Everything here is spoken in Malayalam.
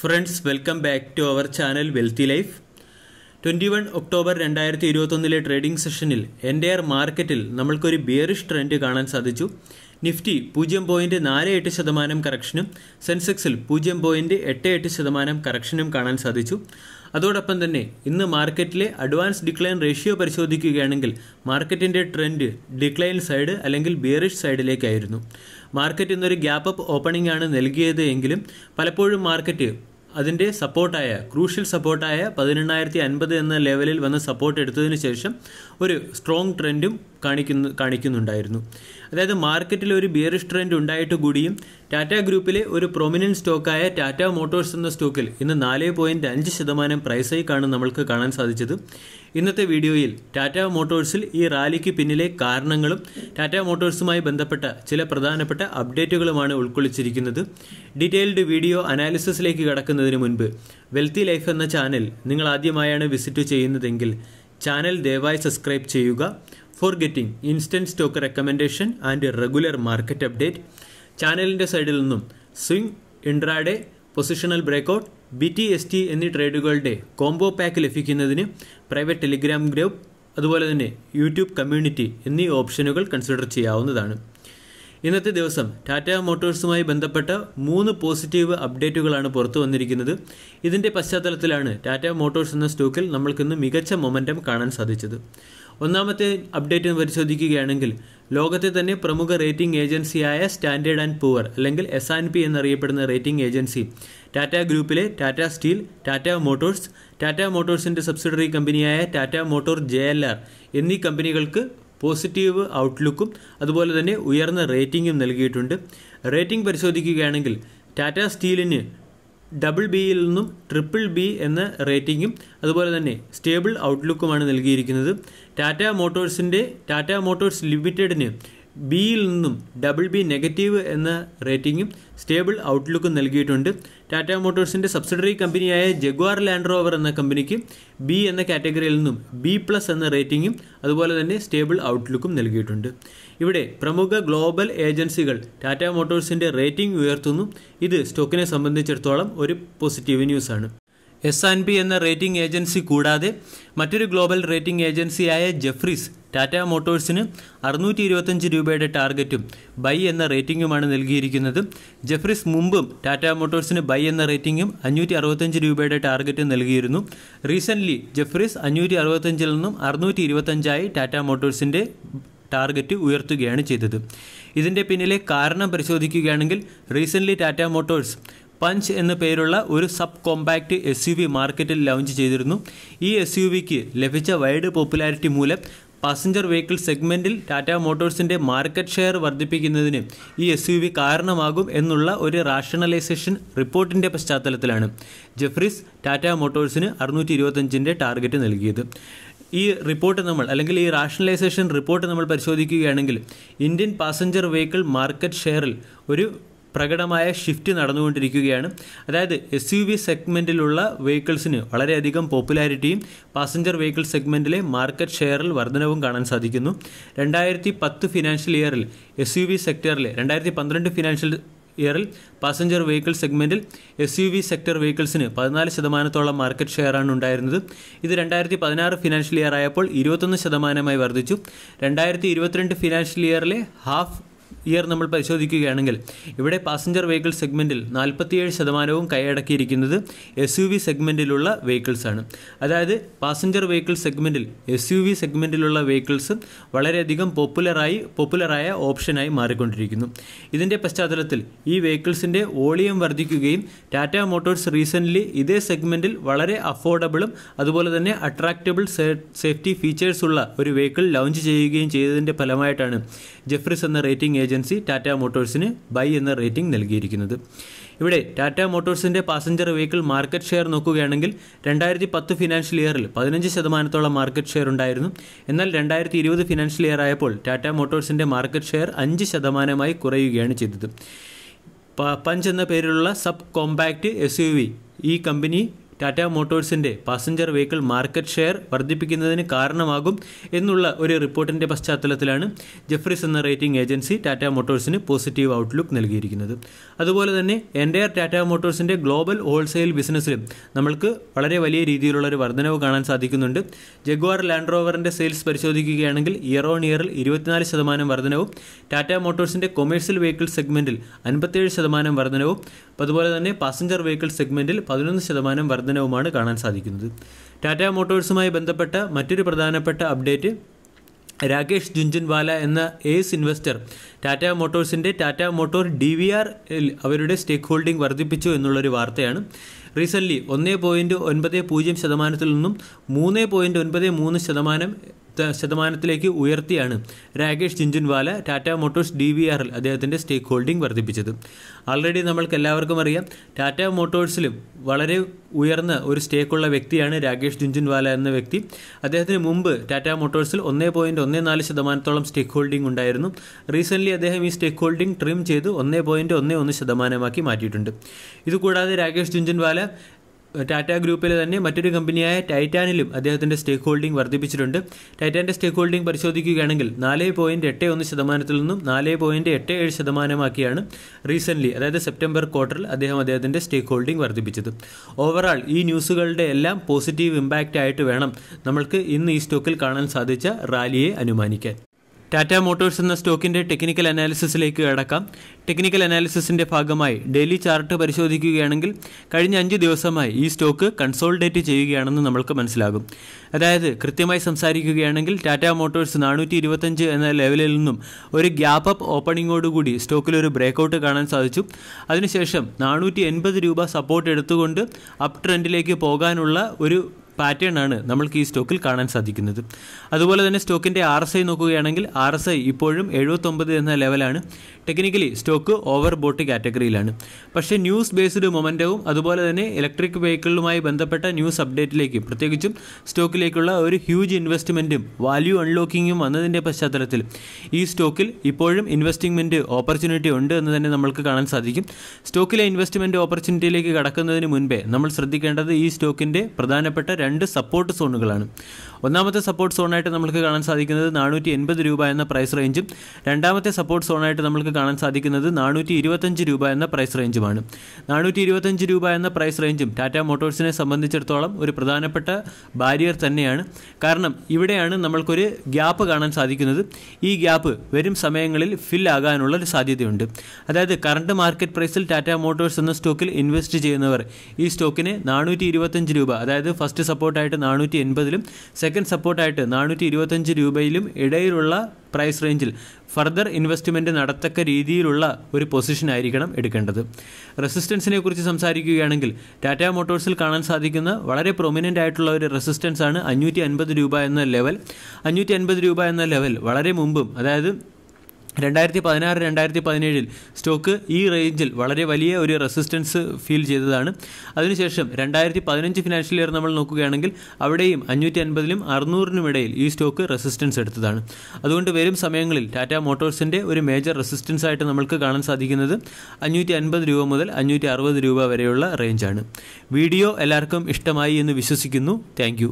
friends welcome back to our channel Wealthy Life twenty one October രണ്ടായിരത്തി ഇരുപത്തൊന്നിലെ ട്രേഡിംഗ് സെഷനിൽ എൻ്റെയർ മാർക്കറ്റിൽ നമ്മൾക്കൊരു ബിയറിഷ് ട്രെൻഡ് കാണാൻ സാധിച്ചു നിഫ്റ്റി പൂജ്യം പോയിൻറ്റ് നാല് എട്ട് ശതമാനം കറക്ഷനും സെൻസെക്സിൽ പൂജ്യം പോയിൻറ്റ് എട്ട് എട്ട് ശതമാനം കറക്ഷനും കാണാൻ സാധിച്ചു അതോടൊപ്പം തന്നെ ഇന്ന് മാർക്കറ്റിലെ അഡ്വാൻസ് ഡിക്ലൈൻ റേഷ്യോ പരിശോധിക്കുകയാണെങ്കിൽ മാർക്കറ്റിൻ്റെ ട്രെൻഡ് ഡിക്ലൈൻ സൈഡ് അല്ലെങ്കിൽ ബിയറിഷ് സൈഡിലേക്കായിരുന്നു മാർക്കറ്റ് ഇന്നൊരു ഗ്യാപ്പ് അപ്പ് ഓപ്പണിംഗ് ആണ് നൽകിയത് എങ്കിലും പലപ്പോഴും മാർക്കറ്റ് അതിൻ്റെ സപ്പോർട്ടായ ക്രൂഷ്യൽ സപ്പോർട്ടായ പതിനെണ്ണായിരത്തി അൻപത് എന്ന ലെവലിൽ വന്ന സപ്പോർട്ട് എടുത്തതിന് ശേഷം ഒരു സ്ട്രോങ് ട്രെൻഡും കാണിക്കുന്നു കാണിക്കുന്നുണ്ടായിരുന്നു അതായത് മാർക്കറ്റിൽ ഒരു ബിയറിഷ് ട്രെൻഡ് ഉണ്ടായിട്ട് കൂടിയും ടാറ്റ ഗ്രൂപ്പിലെ ഒരു പ്രൊമിനൻറ്റ് സ്റ്റോക്കായ ടാറ്റ മോട്ടോഴ്സ് എന്ന സ്റ്റോക്കിൽ ഇന്ന് നാല് പോയിൻറ്റ് അഞ്ച് ശതമാനം പ്രൈസ് ഹൈക്കാണ് നമ്മൾക്ക് കാണാൻ സാധിച്ചത് ഇന്നത്തെ വീഡിയോയിൽ ടാറ്റ മോട്ടോഴ്സിൽ ഈ റാലിക്ക് പിന്നിലെ കാരണങ്ങളും ടാറ്റ മോട്ടോഴ്സുമായി ബന്ധപ്പെട്ട ചില പ്രധാനപ്പെട്ട അപ്ഡേറ്റുകളുമാണ് ഉൾക്കൊള്ളിച്ചിരിക്കുന്നത് ഡീറ്റെയിൽഡ് വീഡിയോ അനാലിസിസിലേക്ക് കടക്കുന്നതിന് മുൻപ് വെൽത്തി ലൈഫ് എന്ന ചാനൽ നിങ്ങൾ ആദ്യമായാണ് വിസിറ്റ് ചെയ്യുന്നതെങ്കിൽ ചാനൽ ദയവായി സബ്സ്ക്രൈബ് ചെയ്യുക for getting instant stock recommendation and regular market update ചാനലിൻ്റെ സൈഡിൽ നിന്നും swing intraday positional breakout B T S T എന്നീ ട്രേഡുകളുടെ കോംബോ പാക്ക് ലഭിക്കുന്നതിന് പ്രൈവറ്റ് ടെലിഗ്രാം ഗ്രൂപ്പ് അതുപോലെ തന്നെ യൂട്യൂബ് കമ്മ്യൂണിറ്റി എന്നീ ഓപ്ഷനുകൾ കൺസിഡർ ചെയ്യാവുന്നതാണ് ഇന്നത്തെ ദിവസം ടാറ്റ മോട്ടോഴ്സുമായി ബന്ധപ്പെട്ട മൂന്ന് പോസിറ്റീവ് അപ്ഡേറ്റുകളാണ് പുറത്തു വന്നിരിക്കുന്നത് ഇതിൻ്റെ പശ്ചാത്തലത്തിലാണ് ടാറ്റ മോട്ടോഴ്സ് എന്ന സ്റ്റോക്കിൽ നമ്മൾക്കിന്ന് മികച്ച മൊമെൻറ്റം കാണാൻ സാധിച്ചത് ഒന്നാമത്തെ അപ്ഡേറ്റ് പരിശോധിക്കുകയാണെങ്കിൽ ലോകത്തെ തന്നെ പ്രമുഖ റേറ്റിംഗ് ഏജൻസിയായ സ്റ്റാൻഡേർഡ് ആൻഡ് പൂവർ അല്ലെങ്കിൽ എസ് ആൻഡ് പി എന്നറിയപ്പെടുന്ന റേറ്റിംഗ് ഏജൻസി ടാറ്റ ഗ്രൂപ്പിലെ ടാറ്റ സ്റ്റീൽ ടാറ്റ മോട്ടോഴ്സ് ടാറ്റ മോട്ടോഴ്സിൻ്റെ സബ്സിഡറി കമ്പനിയായ Tata motor J L R എന്നീ കമ്പനികൾക്ക് പോസിറ്റീവ് ഔട്ട്ലുക്കും അതുപോലെ തന്നെ ഉയർന്ന റേറ്റിംഗും നൽകിയിട്ടുണ്ട് റേറ്റിംഗ് പരിശോധിക്കുകയാണെങ്കിൽ ടാറ്റ സ്റ്റീലിന് ഡബിൾ ബിയിൽ നിന്നും ട്രിപ്പിൾ ബി എന്ന റേറ്റിംഗും അതുപോലെ തന്നെ സ്റ്റേബിൾ ഔട്ട്ലുക്കുമാണ് നൽകിയിരിക്കുന്നത് ടാറ്റ മോട്ടോഴ്സിൻ്റെ ടാറ്റ മോട്ടോഴ്സ് ലിമിറ്റഡിന് ബിയിൽ നിന്നും ഡബിൾ ബി നെഗറ്റീവ് എന്ന റേറ്റിംഗും സ്റ്റേബിൾ ഔട്ട്ലുക്കും നൽകിയിട്ടുണ്ട് ടാറ്റ മോട്ടോഴ്സിൻ്റെ സബ്സിഡറി കമ്പനിയായ ജഗ്വാർ ലാൻഡ് റോവർ എന്ന കമ്പനിക്ക് ബി എന്ന കാറ്റഗറിയിൽ നിന്നും ബി പ്ലസ് എന്ന റേറ്റിംഗും അതുപോലെ തന്നെ സ്റ്റേബിൾ ഔട്ട്ലുക്കും നൽകിയിട്ടുണ്ട് ഇവിടെ പ്രമുഖ ഗ്ലോബൽ ഏജൻസികൾ ടാറ്റ മോട്ടോഴ്സിൻ്റെ റേറ്റിംഗ് ഉയർത്തുന്നു ഇത് സ്റ്റോക്കിനെ സംബന്ധിച്ചിടത്തോളം ഒരു പോസിറ്റീവ് ന്യൂസാണ് എസ് ആൻഡ് പി എന്ന റേറ്റിംഗ് ഏജൻസി കൂടാതെ മറ്റൊരു ഗ്ലോബൽ റേറ്റിംഗ് ഏജൻസിയായ ജെഫ്രീസ് ടാറ്റ മോട്ടോഴ്സിന് അറുന്നൂറ്റി ഇരുപത്തഞ്ച് രൂപയുടെ ടാർഗറ്റും ബൈ എന്ന റേറ്റിംഗുമാണ് നൽകിയിരിക്കുന്നത് ജെഫ്രിസ് മുമ്പും ടാറ്റ മോട്ടോഴ്സിന് ബൈ എന്ന റേറ്റിംഗും അഞ്ഞൂറ്റി അറുപത്തഞ്ച് രൂപയുടെ ടാർഗറ്റും നൽകിയിരുന്നു റീസെൻ്റ്ലി ജെഫ്രിസ് അഞ്ഞൂറ്റി അറുപത്തഞ്ചിൽ നിന്നും അറുന്നൂറ്റി ഇരുപത്തഞ്ചായി ടാറ്റ മോട്ടോഴ്സിൻ്റെ ടാർഗറ്റ് ഉയർത്തുകയാണ് ചെയ്തത് ഇതിൻ്റെ പിന്നിലെ കാരണം പരിശോധിക്കുകയാണെങ്കിൽ റീസെൻ്റ്ലി ടാറ്റ മോട്ടോഴ്സ് പഞ്ച് എന്ന പേരുള്ള ഒരു sub compact S U V മാർക്കറ്റിൽ ലോഞ്ച് ചെയ്തിരുന്നു ഈ എസ് യു വിക്ക് ലഭിച്ച വൈഡ് പോപ്പുലാരിറ്റി മൂലം പാസഞ്ചർ വെഹിക്കിൾ സെഗ്മെൻറ്റിൽ ടാറ്റ മോട്ടോഴ്സിൻ്റെ മാർക്കറ്റ് ഷെയർ വർദ്ധിപ്പിക്കുന്നതിന് ഈ എസ് യു വി കാരണമാകും എന്നുള്ള ഒരു റാഷണലൈസേഷൻ റിപ്പോർട്ടിൻ്റെ പശ്ചാത്തലത്തിലാണ് ജെഫ്രിസ് ടാറ്റ മോട്ടോഴ്സിന് അറുന്നൂറ്റി ഇരുപത്തഞ്ചിൻ്റെ ടാർഗറ്റ് നൽകിയത് ഈ റിപ്പോർട്ട് നമ്മൾ അല്ലെങ്കിൽ ഈ റാഷണലൈസേഷൻ റിപ്പോർട്ട് നമ്മൾ പരിശോധിക്കുകയാണെങ്കിൽ ഇന്ത്യൻ പാസഞ്ചർ വെഹിക്കിൾ മാർക്കറ്റ് ഷെയറിൽ ഒരു പ്രകടമായ ഷിഫ്റ്റ് നടന്നുകൊണ്ടിരിക്കുകയാണ് അതായത് എസ് യു വി സെഗ്മെൻറ്റിലുള്ള വെഹിക്കിൾസിന് വളരെയധികം പോപ്പുലാരിറ്റിയും പാസഞ്ചർ വെഹിക്കിൾ സെഗ്മെൻറ്റിലെ മാർക്കറ്റ് ഷെയറിൽ വർധനവും കാണാൻ സാധിക്കുന്നു രണ്ടായിരത്തി പത്ത് ഫിനാൻഷ്യൽ ഇയറിൽ എസ് യു വി സെക്ടറിലെ രണ്ടായിരത്തി പന്ത്രണ്ട് ഫിനാൻഷ്യൽ ഇയറിൽ പാസഞ്ചർ വെഹിക്കിൾ സെഗ്മെൻറ്റിൽ എസ് യു വി സെക്ടർ വെഹിക്കിൾസിന് പതിനാല് ശതമാനത്തോളം മാർക്കറ്റ് ഷെയറാണ് ഉണ്ടായിരുന്നത് ഇത് രണ്ടായിരത്തി പതിനാറ് ഫിനാൻഷ്യൽ ഇയർ ആയപ്പോൾ ഇരുപത്തൊന്ന് ശതമാനമായി വർദ്ധിച്ചു രണ്ടായിരത്തി ഇരുപത്തിരണ്ട് ഫിനാൻഷ്യൽ ഇയറിലെ ഹാഫ് ഇയർ നമ്മൾ പരിശോധിക്കുകയാണെങ്കിൽ ഇവിടെ പാസഞ്ചർ വെഹിക്കിൾ സെഗ്മെൻറ്റിൽ നാൽപ്പത്തിയേഴ് ശതമാനവും കൈയടക്കിയിരിക്കുന്നത് എസ് യു വി സെഗ്മെൻറ്റിലുള്ള വെഹിക്കിൾസാണ് അതായത് പാസഞ്ചർ വെഹിക്കിൾ സെഗ്മെൻറ്റിൽ എസ് യു വി സെഗ്മെൻറ്റിലുള്ള വെഹിക്കിൾസ് വളരെയധികം പോപ്പുലറായി പോപ്പുലറായ ഓപ്ഷനായി മാറിക്കൊണ്ടിരിക്കുന്നു ഇതിൻ്റെ പശ്ചാത്തലത്തിൽ ഈ വെഹിക്കിൾസിൻ്റെ വോളിയം വർദ്ധിക്കുകയും ടാറ്റ മോട്ടോഴ്സ് റീസെൻ്റ്ലി ഇതേ സെഗ്മെൻറ്റിൽ വളരെ അഫോർഡബിളും അതുപോലെ തന്നെ അട്രാക്റ്റബിൾ സേഫ്റ്റി ഫീച്ചേഴ്സുള്ള ഒരു വെഹിക്കിൾ ലോഞ്ച് ചെയ്യുകയും ചെയ്തതിൻ്റെ ഫലമായിട്ടാണ് ജെഫ്രിസ് എന്ന റേറ്റിംഗ് ഏജൻസി ടാറ്റ മോട്ടോഴ്സിന് ബൈ എന്ന റേറ്റിംഗ് നൽകിയിരിക്കുന്നത് ഇവിടെ ടാറ്റ മോട്ടോഴ്സിൻ്റെ പാസഞ്ചർ വെഹിക്കിൾ മാർക്കറ്റ് ഷെയർ നോക്കുകയാണെങ്കിൽ രണ്ടായിരത്തി പത്ത് ഫിനാൻഷ്യൽ ഇയറിൽ പതിനഞ്ച് ശതമാനത്തോളം മാർക്കറ്റ് ഷെയർ ഉണ്ടായിരുന്നു എന്നാൽ രണ്ടായിരത്തി ഇരുപത് ഫിനാൻഷ്യൽ ഇയർ ആയപ്പോൾ ടാറ്റ മോട്ടോഴ്സിൻ്റെ മാർക്കറ്റ് ഷെയർ അഞ്ച് ശതമാനമായി കുറയുകയാണ് ചെയ്തത് പഞ്ച് എന്ന പേരിലുള്ള sub compact S U V ഈ കമ്പനി ടാറ്റ മോട്ടോഴ്സിന്റെ പാസഞ്ചർ വെഹിക്കിൾ മാർക്കറ്റ് ഷെയർ വർദ്ധിപ്പിക്കുന്നതിന് കാരണമാകും എന്നുള്ള ഒരു റിപ്പോർട്ടിന്റെ പശ്ചാത്തലത്തിലാണ് ജെഫ്രിസ് എന്ന റേറ്റിംഗ് ഏജൻസി ടാറ്റ മോട്ടോഴ്സിന് പോസിറ്റീവ് ഔട്ട്ലുക്ക് നൽകിയിരിക്കുന്നത് അതുപോലെ തന്നെ എൻഡയർ ടാറ്റ മോട്ടോഴ്സിന്റെ ഗ്ലോബൽ ഹോൾസെയിൽ ബിസിനസ്സിലും നമ്മൾക്ക് വളരെ വലിയ രീതിയിലുള്ള ഒരു വർധനവ് കാണാൻ സാധിക്കുന്നുണ്ട് ജഗ്വാർ ലാൻഡ് റോവറിന്റെ സെയിൽസ് പരിശോധിക്കുകയാണെങ്കിൽ ഇയർ ഓൺ ഇയറിൽ ഇരുപത്തിനാല് ശതമാനം വർധനവും ടാറ്റ മോട്ടോഴ്സിന്റെ കൊമേഴ്സ്യൽ വെഹിക്കിൾ സെഗ്മെന്റിൽ അൻപത്തേഴ് ശതമാനം വർധനവും അതുപോലെ തന്നെ പാസഞ്ചർ വെഹിക്കിൾ സെഗ്മെന്റിൽ പതിനൊന്ന് ശതമാനം വർധന വർധനവുമാണ് കാണാൻ സാധിക്കുന്നത് ടാറ്റ മോട്ടോഴ്സുമായി ബന്ധപ്പെട്ട മറ്റൊരു പ്രധാനപ്പെട്ട അപ്ഡേറ്റ് രാകേഷ് ജുൻജൻവാല എന്ന ഏസ് ഇൻവെസ്റ്റർ ടാറ്റ മോട്ടോഴ്സിൻ്റെ Tata motor D V R അവരുടെ സ്റ്റേക്ക് ഹോൾഡിംഗ് വർദ്ധിപ്പിച്ചു എന്നുള്ളൊരു വാർത്തയാണ് റീസെൻ്റ്ലി ഒന്ന് പോയിൻറ്റ് ഒൻപത് പൂജ്യം ശതമാനത്തിൽ നിന്നും മൂന്ന് പോയിൻറ്റ് ഒൻപത് മൂന്ന് ശതമാനം ശതമാനത്തിലേക്ക് ഉയർത്തിയാണ് Rakesh Jhunjhunwala Tata motors D V ആറിൽ അദ്ദേഹത്തിൻ്റെ സ്റ്റേക്ക് ഹോൾഡിംഗ് വർദ്ധിപ്പിച്ചത് ആൾറെഡി നമ്മൾക്ക് എല്ലാവർക്കും അറിയാം ടാറ്റ മോട്ടോഴ്സിലും വളരെ ഉയർന്ന ഒരു സ്റ്റേക്കുള്ള വ്യക്തിയാണ് രാകേഷ് ജിഞ്ചുൻവാല എന്ന വ്യക്തി അദ്ദേഹത്തിന് മുമ്പ് ടാറ്റ മോട്ടോഴ്സിൽ ഒന്നേ പോയിൻറ്റ് ഒന്നേ നാല് ശതമാനത്തോളം സ്റ്റേക്ക് ഹോൾഡിംഗ് ഉണ്ടായിരുന്നു റീസെൻ്റ്ലി അദ്ദേഹം ഈ സ്റ്റേക്ക് ഹോൾഡിംഗ് ട്രിം ചെയ്ത് ഒന്നേ പോയിൻറ്റ് ഒന്നേ ഒന്ന് ശതമാനമാക്കി മാറ്റിയിട്ടുണ്ട് ഇതുകൂടാതെ രാകേഷ് ജിഞ്ചുൻവാല ടാറ്റ ഗ്രൂപ്പിലെ തന്നെ മറ്റൊരു കമ്പനിയായ ടൈറ്റാനിലും അദ്ദേഹത്തിന്റെ സ്റ്റേക്ക് ഹോൾഡിംഗ് വർദ്ധിപ്പിച്ചിട്ടുണ്ട് ടൈറ്റാന്റെ സ്റ്റേക്ക് ഹോൾഡിംഗ് പരിശോധിക്കുകയാണെങ്കിൽ നാല് പോയിന്റ് എട്ട് ഒന്ന് ശതമാനത്തിൽ നിന്നും നാല് പോയിന്റ് എട്ട് ഏഴ് ശതമാനമാക്കിയാണ് റീസെൻ്റ്ലി അതായത് സെപ്റ്റംബർ ക്വാർട്ടറിൽ അദ്ദേഹം അദ്ദേഹത്തിന്റെ സ്റ്റേക്ക് ഹോൾഡിംഗ് വർദ്ധിപ്പിച്ചത് ഓവറാൾ ഈ ന്യൂസുകളുടെ എല്ലാം പോസിറ്റീവ് ഇമ്പാക്റ്റ് ആയിട്ട് വേണം നമ്മൾക്ക് ഇന്ന് ഈ സ്റ്റോക്കിൽ കാണാൻ സാധിച്ച റാലിയെ അനുമാനിക്കാൻ ടാറ്റ മോട്ടോഴ്സ് എന്ന സ്റ്റോക്കിൻ്റെ ടെക്നിക്കൽ അനാലിസിസിലേക്ക് കടക്കാം ടെക്നിക്കൽ അനാലിസിസിൻ്റെ ഭാഗമായി ഡെയിലി ചാർട്ട് പരിശോധിക്കുകയാണെങ്കിൽ കഴിഞ്ഞ അഞ്ച് ദിവസമായി ഈ സ്റ്റോക്ക് കൺസോൾഡേറ്റ് ചെയ്യുകയാണെന്ന് നമ്മൾക്ക് മനസ്സിലാകും അതായത് കൃത്യമായി സംസാരിക്കുകയാണെങ്കിൽ ടാറ്റ മോട്ടോഴ്സ് നാനൂറ്റി ഇരുപത്തഞ്ച് എന്ന ലെവലിൽ നിന്നും ഒരു ഗ്യാപ്പ് അപ്പ് ഓപ്പണിങ്ങോടുകൂടി ബ്രേക്ക് ഔട്ട് കാണാൻ സാധിച്ചു അതിനുശേഷം നാനൂറ്റി എൺപത് രൂപ സപ്പോർട്ട് എടുത്തുകൊണ്ട് അപ് ട്രെൻഡിലേക്ക് പോകാനുള്ള ഒരു പാറ്റേൺ ആണ് നമ്മൾക്ക് ഈ സ്റ്റോക്കിൽ കാണാൻ സാധിക്കുന്നത് അതുപോലെ തന്നെ സ്റ്റോക്കിൻ്റെ ആർ എസ് ഐ നോക്കുകയാണെങ്കിൽ ആർ എസ് ഐ ഇപ്പോഴും എഴുപത്തൊമ്പത് എന്ന ലെവലാണ് ടെക്നിക്കലി സ്റ്റോക്ക് ഓവർ ബോട്ട് കാറ്റഗറിയിലാണ് പക്ഷേ ന്യൂസ് ബേസ്ഡ് മൊമെൻറ്റവും അതുപോലെ തന്നെ ഇലക്ട്രിക് വെഹിക്കിളുമായി ബന്ധപ്പെട്ട ന്യൂസ് അപ്ഡേറ്റിലേക്കും പ്രത്യേകിച്ചും സ്റ്റോക്കിലേക്കുള്ള ഒരു ഹ്യൂജ് ഇൻവെസ്റ്റ്മെൻറ്റും വാല്യൂ അൺലോക്കിങ്ങും വന്നതിൻ്റെ പശ്ചാത്തലത്തിൽ ഈ സ്റ്റോക്കിൽ ഇപ്പോഴും ഇൻവെസ്റ്റിങ്മെൻറ്റ് ഓപ്പർച്യൂണിറ്റി ഉണ്ട് എന്ന് തന്നെ നമ്മൾക്ക് കാണാൻ സാധിക്കും സ്റ്റോക്കിലെ ഇൻവെസ്റ്റ്മെൻറ്റ് ഓപ്പർച്യൂണിറ്റിയിലേക്ക് കടക്കുന്നതിന് മുൻപേ നമ്മൾ ശ്രദ്ധിക്കേണ്ടത് ഈ സ്റ്റോക്കിൻ്റെ പ്രധാനപ്പെട്ട രണ്ട് സപ്പോർട്ട് സോണുകളാണ് ഒന്നാമത്തെ സപ്പോർട്ട് സോണായിട്ട് നമുക്ക് കാണാൻ സാധിക്കുന്നത് നാനൂറ്റി എൺപത് രൂപ എന്ന പ്രൈസ് റേഞ്ചും രണ്ടാമത്തെ സപ്പോർട്ട് സോണായിട്ട് നമുക്ക് കാണാൻ സാധിക്കുന്നത് നാനൂറ്റി ഇരുപത്തഞ്ച് രൂപ എന്ന പ്രൈസ് റേഞ്ചുമാണ് നാനൂറ്റി ഇരുപത്തഞ്ച് രൂപ എന്ന പ്രൈസ് റേഞ്ചും ടാറ്റ മോട്ടോഴ്സിനെ സംബന്ധിച്ചിടത്തോളം ഒരു പ്രധാനപ്പെട്ട ബാരിയർ തന്നെയാണ് കാരണം ഇവിടെയാണ് നമ്മൾക്കൊരു ഗ്യാപ്പ് കാണാൻ സാധിക്കുന്നത് ഈ ഗ്യാപ്പ് വരും സമയങ്ങളിൽ ഫിൽ ആകാനുള്ള ഒരു സാധ്യതയുണ്ട് അതായത് കറണ്ട് മാർക്കറ്റ് പ്രൈസിൽ ടാറ്റ മോട്ടോഴ്സ് എന്ന സ്റ്റോക്കിൽ ഇൻവെസ്റ്റ് ചെയ്യുന്നവർ ഈ സ്റ്റോക്കിന് നാനൂറ്റി രൂപ അതായത് ഫസ്റ്റ് സപ്പോർട്ടായിട്ട് നാനൂറ്റി എൺപതിലും സെക്കൻഡ് സപ്പോർട്ടായിട്ട് നാനൂറ്റി ഇരുപത്തഞ്ച് രൂപയിലും ഇടയിലുള്ള പ്രൈസ് റേഞ്ചിൽ ഫർദർ ഇൻവെസ്റ്റ്മെൻറ്റ് നടത്തക്ക രീതിയിലുള്ള ഒരു പൊസിഷൻ ആയിരിക്കണം എടുക്കേണ്ടത് റെസിസ്റ്റൻസിനെ കുറിച്ച് സംസാരിക്കുകയാണെങ്കിൽ ടാറ്റ മോട്ടോഴ്സിൽ കാണാൻ സാധിക്കുന്ന വളരെ പ്രൊമിനൻ്റ് ആയിട്ടുള്ള ഒരു റെസിസ്റ്റൻസ് ആണ് അഞ്ഞൂറ്റി അൻപത് രൂപ എന്ന ലെവൽ അഞ്ഞൂറ്റി അൻപത് രൂപ എന്ന ലെവൽ വളരെ മുമ്പും അതായത് രണ്ടായിരത്തി പതിനാറ് രണ്ടായിരത്തി പതിനേഴിൽ സ്റ്റോക്ക് ഈ റേഞ്ചിൽ വളരെ വലിയ ഒരു റെസിസ്റ്റൻസ് ഫീൽ ചെയ്തതാണ് അതിനുശേഷം രണ്ടായിരത്തി പതിനഞ്ച് ഫിനാൻഷ്യൽ ഇയർ നമ്മൾ നോക്കുകയാണെങ്കിൽ അവിടെയും അഞ്ഞൂറ്റി അൻപതിലും അറുന്നൂറിനും ഇടയിൽ ഈ സ്റ്റോക്ക് റെസിസ്റ്റൻസ് എടുത്തതാണ് അതുകൊണ്ട് വരും സമയങ്ങളിൽ ടാറ്റ മോട്ടോഴ്സിൻ്റെ ഒരു മേജർ റെസിസ്റ്റൻസ് ആയിട്ട് നമ്മൾക്ക് കാണാൻ സാധിക്കുന്നത് അഞ്ഞൂറ്റി അൻപത് രൂപ മുതൽ അഞ്ഞൂറ്റി അറുപത് രൂപ വരെയുള്ള റേഞ്ചാണ് വീഡിയോ എല്ലാവർക്കും ഇഷ്ടമായി എന്ന് വിശ്വസിക്കുന്നു താങ്ക്